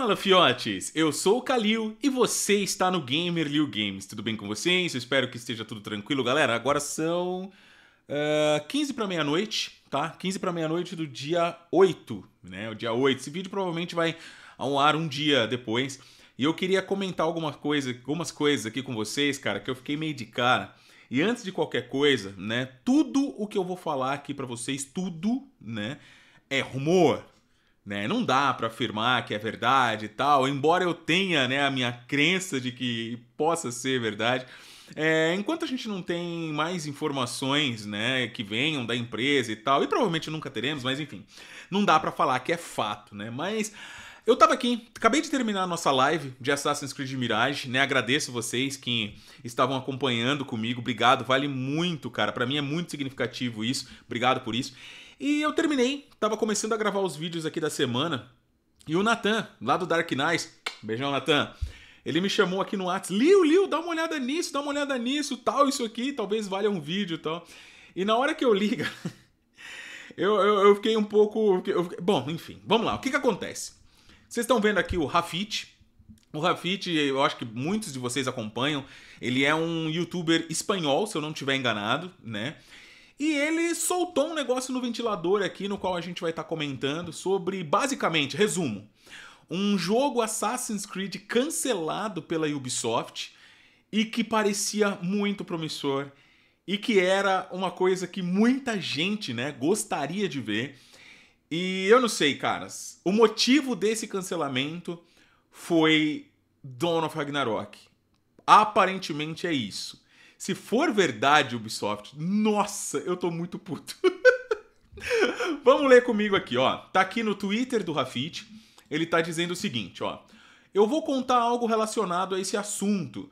Fala fiotes, eu sou o Kalil e você está no Gamer Liu Games. Tudo bem com vocês? Eu espero que esteja tudo tranquilo, galera. Agora são uh, 15 para meia-noite, tá? 15 para meia-noite do dia 8, né? O dia 8. Esse vídeo provavelmente vai ao ar um dia depois. E eu queria comentar alguma coisa, algumas coisas aqui com vocês, cara, que eu fiquei meio de cara. E antes de qualquer coisa, né, tudo o que eu vou falar aqui para vocês, tudo, né, é rumor, né? Não dá para afirmar que é verdade e tal, embora eu tenha né, a minha crença de que possa ser verdade. É, enquanto a gente não tem mais informações, né, que venham da empresa e tal, e provavelmente nunca teremos, mas enfim, não dá para falar que é fato, né? Mas eu tava aqui, acabei de terminar a nossa live de Assassin's Creed Mirage, né? Agradeço vocês que estavam acompanhando comigo. Obrigado, vale muito, cara. Para mim é muito significativo isso. Obrigado por isso. E eu terminei, tava começando a gravar os vídeos aqui da semana. E o Nathan, lá do Dark Knights, beijão Nathan, Ele me chamou aqui no WhatsApp, Liu, Liu, dá uma olhada nisso, dá uma olhada nisso, tal, isso aqui, talvez valha um vídeo, tal. E na hora que eu liga, eu, eu, eu, fiquei um pouco, eu, bom, enfim, vamos lá. O que que acontece? Vocês estão vendo aqui o Rafit. O Rafit, eu acho que muitos de vocês acompanham. Ele é um youtuber espanhol, se eu não estiver enganado, né? E ele soltou um negócio no ventilador aqui, no qual a gente vai estar tá comentando sobre, basicamente, resumo: um jogo Assassin's Creed cancelado pela Ubisoft e que parecia muito promissor e que era uma coisa que muita gente, né, gostaria de ver. E eu não sei, caras. O motivo desse cancelamento foi Dawn of Ragnarok. Aparentemente é isso. Se for verdade, Ubisoft, nossa, eu tô muito puto. Vamos ler comigo aqui, ó. Tá aqui no Twitter do Rafit. Ele tá dizendo o seguinte, ó. Eu vou contar algo relacionado a esse assunto.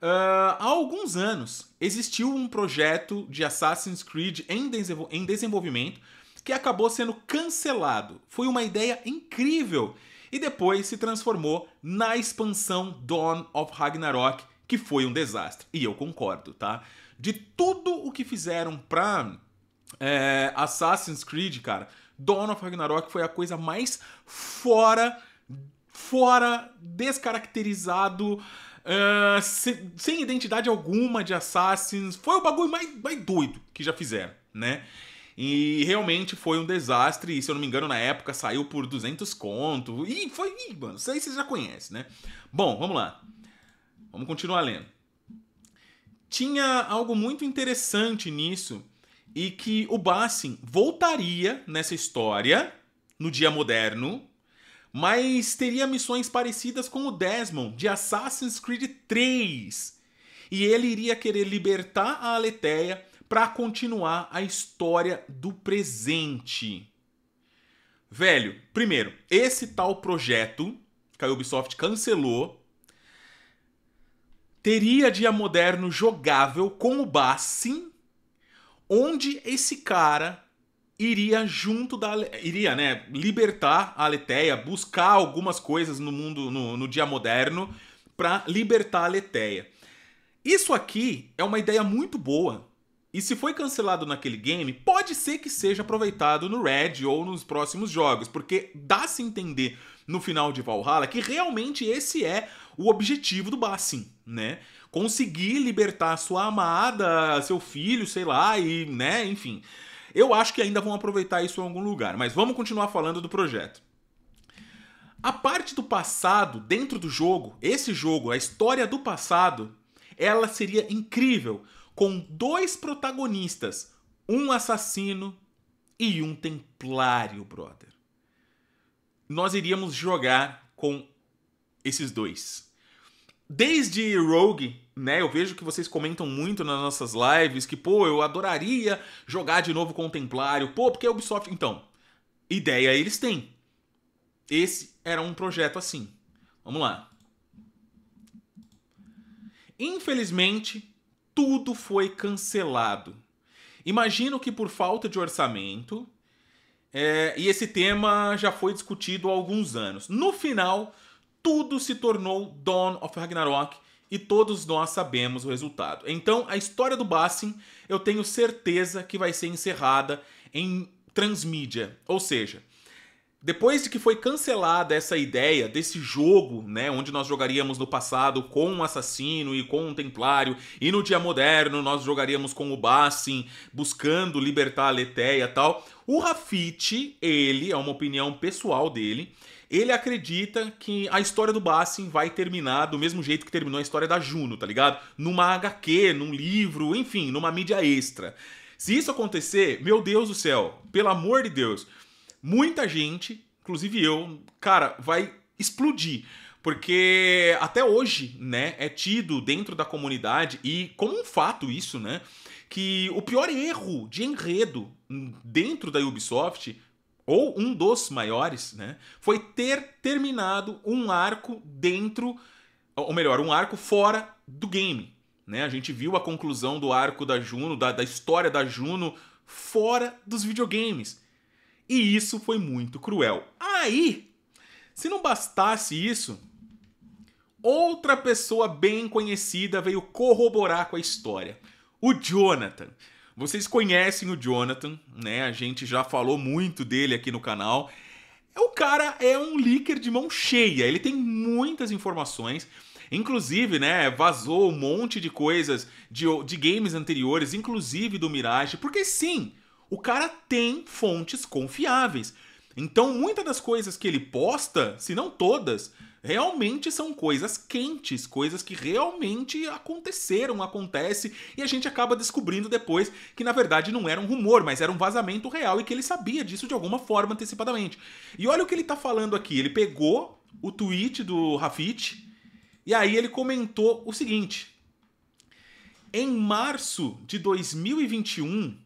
Uh, há alguns anos existiu um projeto de Assassin's Creed em, desenvol em desenvolvimento que acabou sendo cancelado. Foi uma ideia incrível e depois se transformou na expansão Dawn of Ragnarok, que foi um desastre. E eu concordo, tá? De tudo o que fizeram pra é, Assassin's Creed, cara, Dawn of Ragnarok foi a coisa mais fora, fora, descaracterizado, uh, é, sem, sem identidade alguma de Assassins. Foi o bagulho mais, mais doido que já fizeram, né? E realmente foi um desastre, e se eu não me engano, na época saiu por 200 conto. E foi, mano, isso aí você já conhece, né? Bom, vamos lá. Vamos continuar lendo. Tinha algo muito interessante nisso e que o Bassin voltaria nessa história no dia moderno, mas teria missões parecidas com o Desmond de Assassin's Creed 3. E ele iria querer libertar a Aletheia para continuar a história do presente. Velho, primeiro, esse tal projeto que a Ubisoft cancelou teria dia moderno jogável com o Bassin, onde esse cara iria junto da iria, né, libertar a Leteia, buscar algumas coisas no mundo no, no dia moderno para libertar a Leteia. Isso aqui é uma ideia muito boa, e se foi cancelado naquele game, pode ser que seja aproveitado no Red ou nos próximos jogos, porque dá-se entender no final de Valhalla que realmente esse é o objetivo do Bassin, né? Conseguir libertar sua amada, seu filho, sei lá, e, né, enfim. Eu acho que ainda vão aproveitar isso em algum lugar, mas vamos continuar falando do projeto. A parte do passado dentro do jogo, esse jogo, a história do passado, ela seria incrível com dois protagonistas, um assassino e um templário, brother. Nós iríamos jogar com esses dois. Desde Rogue, né? Eu vejo que vocês comentam muito nas nossas lives que, pô, eu adoraria jogar de novo com o Templário. Pô, porque a Ubisoft. Então, ideia eles têm. Esse era um projeto assim. Vamos lá. Infelizmente, tudo foi cancelado. Imagino que por falta de orçamento, é, e esse tema já foi discutido há alguns anos. No final, tudo se tornou Dawn of Ragnarok e todos nós sabemos o resultado. Então, a história do Bassin eu tenho certeza que vai ser encerrada em transmídia, ou seja, depois de que foi cancelada essa ideia desse jogo, né, onde nós jogaríamos no passado com um assassino e com um templário, e no dia moderno nós jogaríamos com o Bassin buscando libertar a Letéia e tal, o Rafite, ele, é uma opinião pessoal dele, ele acredita que a história do Bassin vai terminar do mesmo jeito que terminou a história da Juno, tá ligado? Numa HQ, num livro, enfim, numa mídia extra. Se isso acontecer, meu Deus do céu, pelo amor de Deus muita gente, inclusive eu, cara, vai explodir. Porque até hoje, né, é tido dentro da comunidade, e como um fato isso, né, que o pior erro de enredo dentro da Ubisoft ou um dos maiores, né, foi ter terminado um arco dentro, ou melhor, um arco fora do game. Né? A gente viu a conclusão do arco da Juno, da, da história da Juno, fora dos videogames. E isso foi muito cruel. Aí, se não bastasse isso, outra pessoa bem conhecida veio corroborar com a história. O Jonathan. Vocês conhecem o Jonathan, né? A gente já falou muito dele aqui no canal. O cara é um leaker de mão cheia, ele tem muitas informações. Inclusive, né, vazou um monte de coisas de, de games anteriores, inclusive do Mirage, porque sim, o cara tem fontes confiáveis. Então, muitas das coisas que ele posta, se não todas, realmente são coisas quentes, coisas que realmente aconteceram, acontece, e a gente acaba descobrindo depois que na verdade não era um rumor, mas era um vazamento real e que ele sabia disso de alguma forma antecipadamente. E olha o que ele tá falando aqui, ele pegou o tweet do Rafit e aí ele comentou o seguinte: Em março de 2021,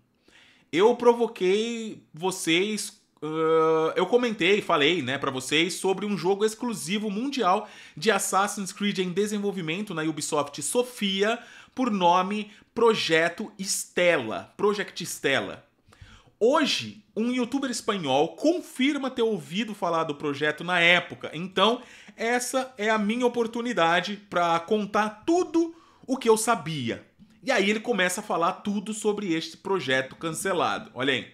eu provoquei vocês. Uh, eu comentei, falei, né, para vocês sobre um jogo exclusivo mundial de Assassin's Creed em desenvolvimento na Ubisoft Sofia, por nome Projeto Stella, Project Stella. Hoje, um youtuber espanhol confirma ter ouvido falar do projeto na época. Então, essa é a minha oportunidade para contar tudo o que eu sabia. E aí ele começa a falar tudo sobre este projeto cancelado. Olha aí.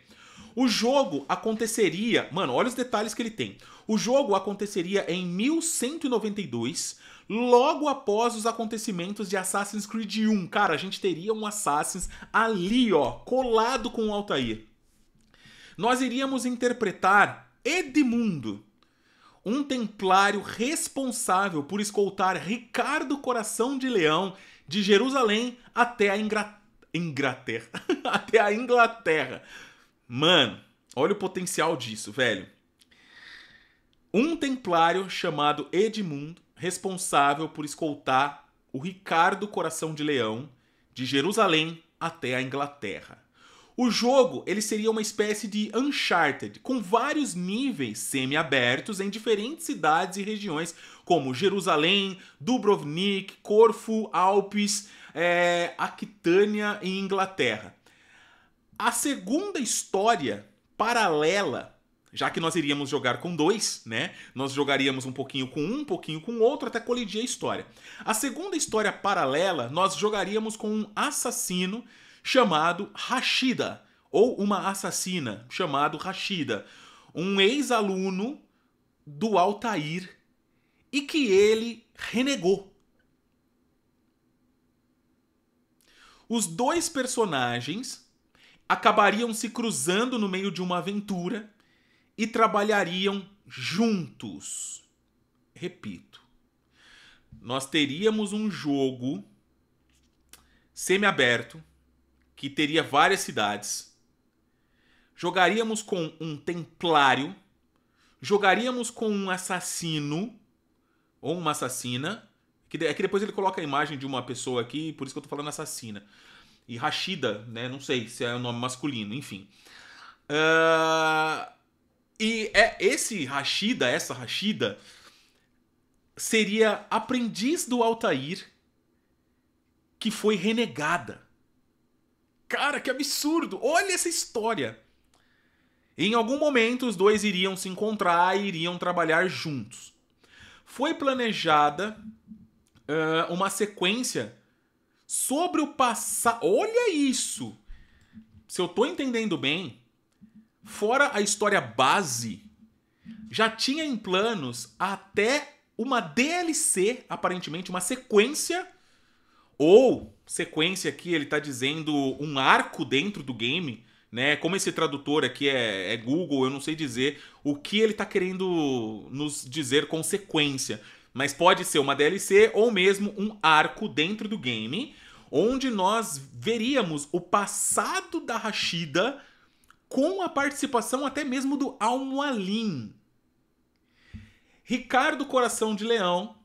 O jogo aconteceria, mano, olha os detalhes que ele tem. O jogo aconteceria em 1192, logo após os acontecimentos de Assassin's Creed 1. Cara, a gente teria um Assassin's ali, ó, colado com o Altair. Nós iríamos interpretar Edmundo, um templário responsável por escoltar Ricardo Coração de Leão de Jerusalém até a Inglaterra. até a Inglaterra. Mano, olha o potencial disso, velho. Um templário chamado Edmund, responsável por escoltar o Ricardo Coração de Leão de Jerusalém até a Inglaterra. O jogo ele seria uma espécie de Uncharted, com vários níveis semi-abertos em diferentes cidades e regiões, como Jerusalém, Dubrovnik, Corfu, Alpes, é, Aquitânia e Inglaterra. A segunda história paralela, já que nós iríamos jogar com dois, né? Nós jogaríamos um pouquinho com um, um pouquinho com outro, até colidir a história. A segunda história paralela, nós jogaríamos com um assassino chamado Rashida, ou uma assassina chamado Rashida, um ex-aluno do Altair e que ele renegou. Os dois personagens acabariam se cruzando no meio de uma aventura e trabalhariam juntos. Repito, nós teríamos um jogo semi-aberto que teria várias cidades. Jogaríamos com um templário. Jogaríamos com um assassino ou uma assassina. Que, é que depois ele coloca a imagem de uma pessoa aqui, por isso que eu tô falando assassina. E Rashida, né? Não sei se é o um nome masculino, enfim. Uh, e é esse Rashida, essa Rashida, seria aprendiz do Altair que foi renegada. Cara, que absurdo! Olha essa história! Em algum momento, os dois iriam se encontrar e iriam trabalhar juntos. Foi planejada uh, uma sequência sobre o passado. Olha isso! Se eu tô entendendo bem, fora a história base, já tinha em planos até uma DLC, aparentemente, uma sequência, ou sequência aqui ele está dizendo um arco dentro do game, né? Como esse tradutor aqui é, é Google, eu não sei dizer o que ele está querendo nos dizer com sequência. Mas pode ser uma DLC ou mesmo um arco dentro do game, onde nós veríamos o passado da Rashida com a participação até mesmo do Almualim. Ricardo Coração de Leão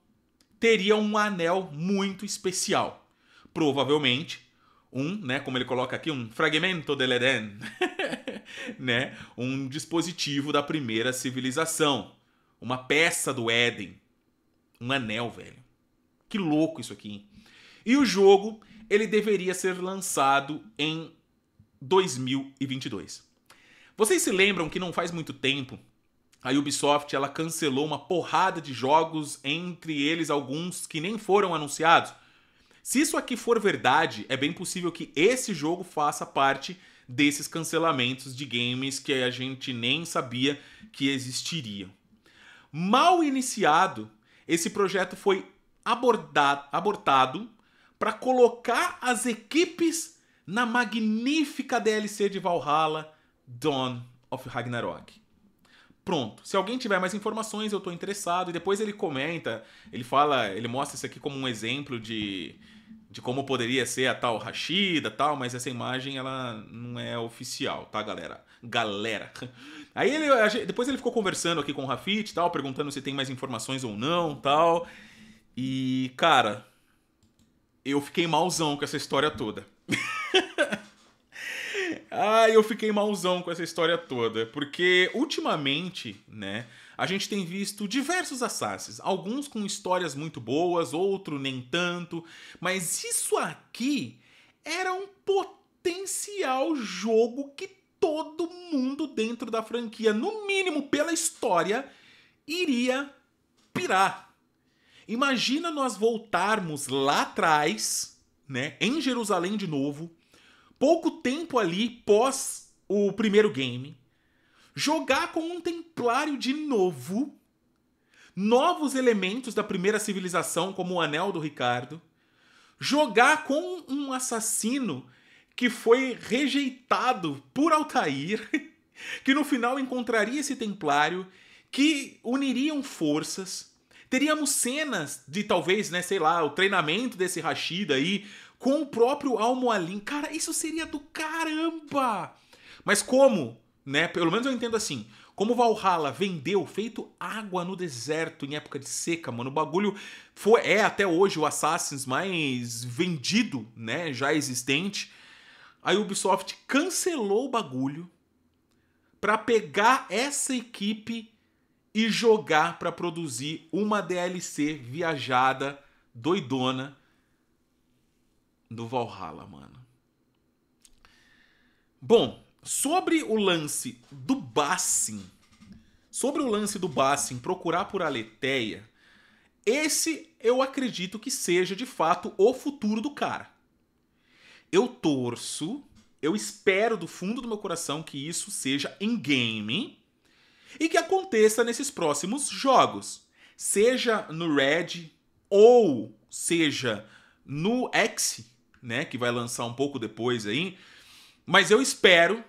teria um anel muito especial provavelmente um, né, como ele coloca aqui, um fragmento del Eden, né, um dispositivo da primeira civilização, uma peça do Éden, um anel, velho. Que louco isso aqui. E o jogo, ele deveria ser lançado em 2022. Vocês se lembram que não faz muito tempo a Ubisoft ela cancelou uma porrada de jogos, entre eles alguns que nem foram anunciados, se isso aqui for verdade, é bem possível que esse jogo faça parte desses cancelamentos de games que a gente nem sabia que existiriam. Mal iniciado, esse projeto foi abordado, abortado para colocar as equipes na magnífica DLC de Valhalla, Dawn of Ragnarok. Pronto. Se alguém tiver mais informações, eu estou interessado. E depois ele comenta, ele fala, ele mostra isso aqui como um exemplo de, de como poderia ser a tal Rashida, tal, mas essa imagem ela não é oficial, tá, galera? Galera. Aí ele depois ele ficou conversando aqui com o Rafit, tal, perguntando se tem mais informações ou não, tal. E, cara, eu fiquei malzão com essa história toda. Ah, eu fiquei malzão com essa história toda, porque ultimamente, né, a gente tem visto diversos assassins, alguns com histórias muito boas, outro nem tanto, mas isso aqui era um potencial jogo que todo mundo dentro da franquia, no mínimo pela história, iria pirar. Imagina nós voltarmos lá atrás, né, em Jerusalém de novo, pouco tempo ali pós o primeiro game, jogar com um templário de novo, novos elementos da primeira civilização, como o Anel do Ricardo, jogar com um assassino que foi rejeitado por Altair, que no final encontraria esse templário, que uniriam forças. Teríamos cenas de talvez, né, sei lá, o treinamento desse Rashida aí com o próprio Almoalim. Cara, isso seria do caramba! Mas como, né? Pelo menos eu entendo assim. Como Valhalla vendeu feito água no deserto em época de seca, mano. O bagulho foi, é até hoje o Assassin's mais vendido, né? Já existente. A Ubisoft cancelou o bagulho para pegar essa equipe e jogar para produzir uma DLC viajada, doidona, do Valhalla, mano. Bom, sobre o lance do Bassin, sobre o lance do Bassin procurar por Aletheia, esse eu acredito que seja de fato o futuro do cara. Eu torço, eu espero do fundo do meu coração que isso seja em game e que aconteça nesses próximos jogos, seja no Red ou seja no X, né? Que vai lançar um pouco depois aí. Mas eu espero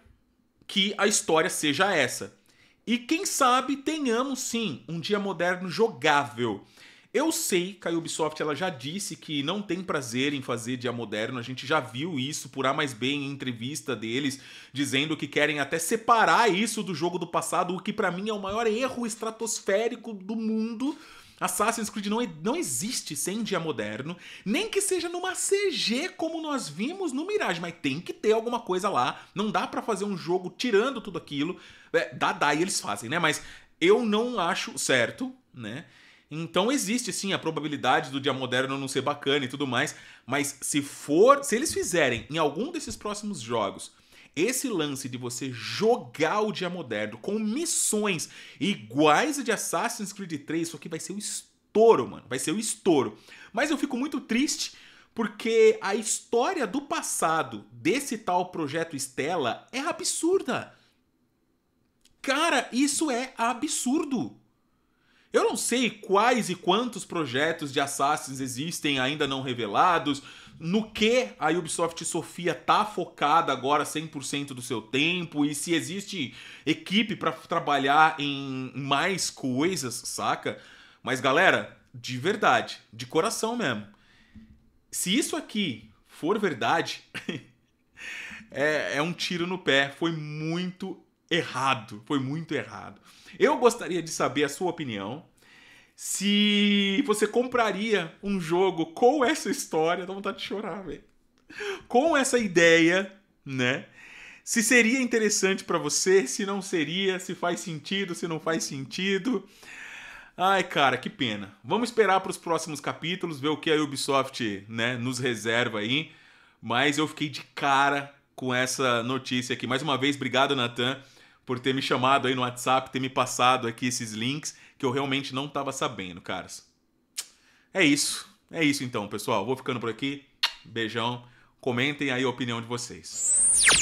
que a história seja essa. E quem sabe tenhamos sim um dia moderno jogável. Eu sei que a Ubisoft ela já disse que não tem prazer em fazer dia moderno, a gente já viu isso por A mais B em entrevista deles, dizendo que querem até separar isso do jogo do passado, o que para mim é o maior erro estratosférico do mundo, Assassin's Creed não, não existe sem dia moderno, nem que seja numa CG como nós vimos no Mirage, mas tem que ter alguma coisa lá. Não dá para fazer um jogo tirando tudo aquilo. É, dá, dá e eles fazem, né? Mas eu não acho certo, né? Então existe sim a probabilidade do dia moderno não ser bacana e tudo mais, mas se for, se eles fizerem em algum desses próximos jogos esse lance de você jogar o dia moderno com missões iguais de Assassin's Creed 3, isso aqui vai ser o um estouro, mano. Vai ser o um estouro. Mas eu fico muito triste porque a história do passado desse tal projeto Stella é absurda. Cara, isso é absurdo. Eu não sei quais e quantos projetos de Assassins existem ainda não revelados, no que a Ubisoft Sofia tá focada agora 100% do seu tempo e se existe equipe para trabalhar em mais coisas, saca? Mas galera, de verdade, de coração mesmo. Se isso aqui for verdade, é, é um tiro no pé. Foi muito errado, foi muito errado. Eu gostaria de saber a sua opinião. Se você compraria um jogo com essa história, dá vontade de chorar, velho. Com essa ideia, né? Se seria interessante para você, se não seria, se faz sentido, se não faz sentido. Ai, cara, que pena. Vamos esperar para os próximos capítulos, ver o que a Ubisoft, né, nos reserva aí. Mas eu fiquei de cara com essa notícia aqui. Mais uma vez, obrigado, Nathan por ter me chamado aí no WhatsApp, ter me passado aqui esses links que eu realmente não estava sabendo, caras. É isso. É isso então, pessoal. Vou ficando por aqui. Beijão. Comentem aí a opinião de vocês.